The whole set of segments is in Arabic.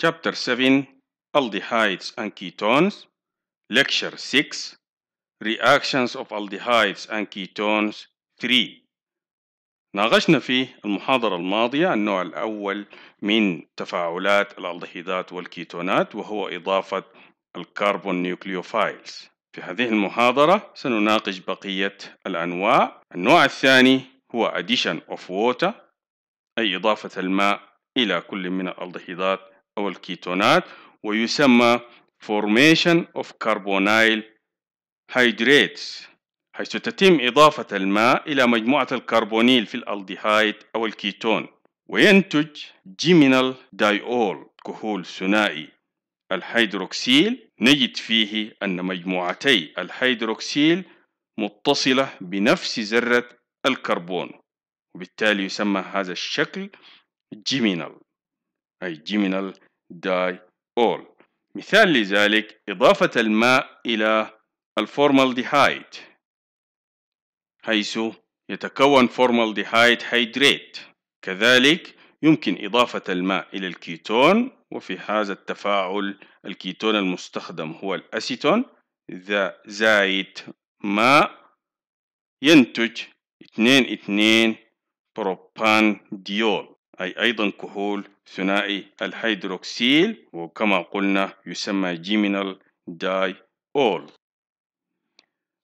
Chapter 7 Aldehydes and Ketones Lecture 6 Reactions of Aldehydes and Ketones 3 ناقشنا في المحاضرة الماضية النوع الأول من تفاعلات الألدهيدات والكيتونات وهو إضافة الكربون نيوكليوفايلز في هذه المحاضرة سنناقش بقية الأنواع النوع الثاني هو addition of water أي إضافة الماء إلى كل من الألدهيدات أو الكيتونات ويسمى formation of carbonyl hydrates حيث تتم إضافة الماء إلى مجموعة الكربونيل في الألديهايد أو الكيتون وينتج جيمينال دايول كحول ثنائي الهيدروكسيل نجد فيه أن مجموعتي الهيدروكسيل متصلة بنفس ذرة الكربون وبالتالي يسمى هذا الشكل جيمينال أي جيمينال داي أول مثال لذلك إضافة الماء إلى الفورمالديهايد حيث يتكون فورمالديهايد هيدريت كذلك يمكن إضافة الماء إلى الكيتون وفي هذا التفاعل الكيتون المستخدم هو الأسيتون ذا زائد ماء ينتج 2 2 بروبان ديول أي أيضا كحول ثنائي الهيدروكسيل وكما قلنا يسمى جيمينال داي أول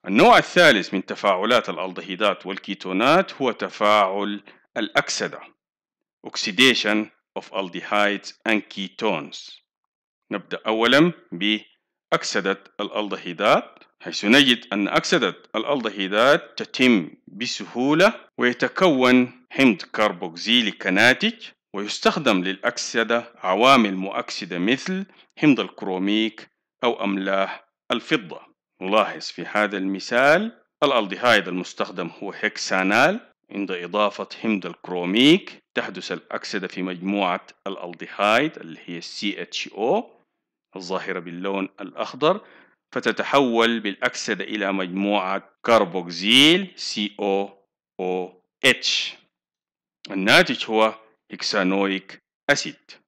النوع الثالث من تفاعلات الالدهيدات والكيتونات هو تفاعل الأكسدة Oxidation of aldehydes and ketones نبدأ أولا بأكسدة الالدهيدات حيث نجد أن أكسدة الالدهيدات تتم بسهولة ويتكون حمض كربوكسيلي كناتج ويستخدم للأكسدة عوامل مؤكسدة مثل حمض الكروميك أو أملاح الفضة نلاحظ في هذا المثال الألديهايد المستخدم هو هيكسانال عند إضافة حمض الكروميك تحدث الأكسدة في مجموعة الألديهايد اللي هي CHO الظاهرة باللون الأخضر فتتحول بالأكسدة إلى مجموعة كربوكزيل COOH الناتج هو iksa noik äsit